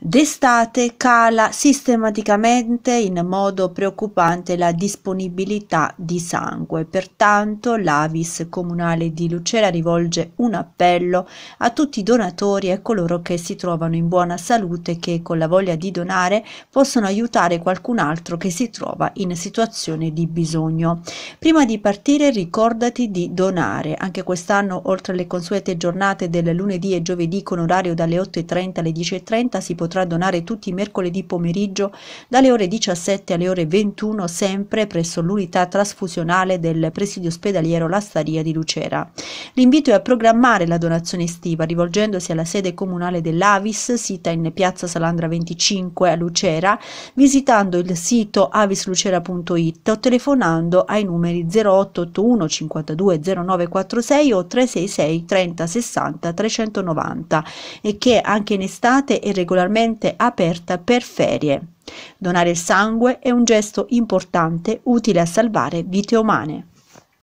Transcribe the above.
D'estate cala sistematicamente in modo preoccupante la disponibilità di sangue, pertanto l'Avis comunale di Lucera rivolge un appello a tutti i donatori e coloro che si trovano in buona salute che con la voglia di donare possono aiutare qualcun altro che si trova in situazione di bisogno. Prima di partire ricordati di donare, anche quest'anno oltre alle consuete giornate del lunedì e giovedì con orario dalle 8.30 alle 10.30 si potrà potrà donare tutti i mercoledì pomeriggio dalle ore 17 alle ore 21 sempre presso l'unità trasfusionale del presidio ospedaliero La Staria di Lucera. L'invito è a programmare la donazione estiva rivolgendosi alla sede comunale dell'Avis, sita in piazza Salandra 25 a Lucera, visitando il sito avislucera.it o telefonando ai numeri 0881 52 0946 o 366 30 60 390 e che anche in estate e regolarmente generalmente aperta per ferie. Donare il sangue è un gesto importante utile a salvare vite umane.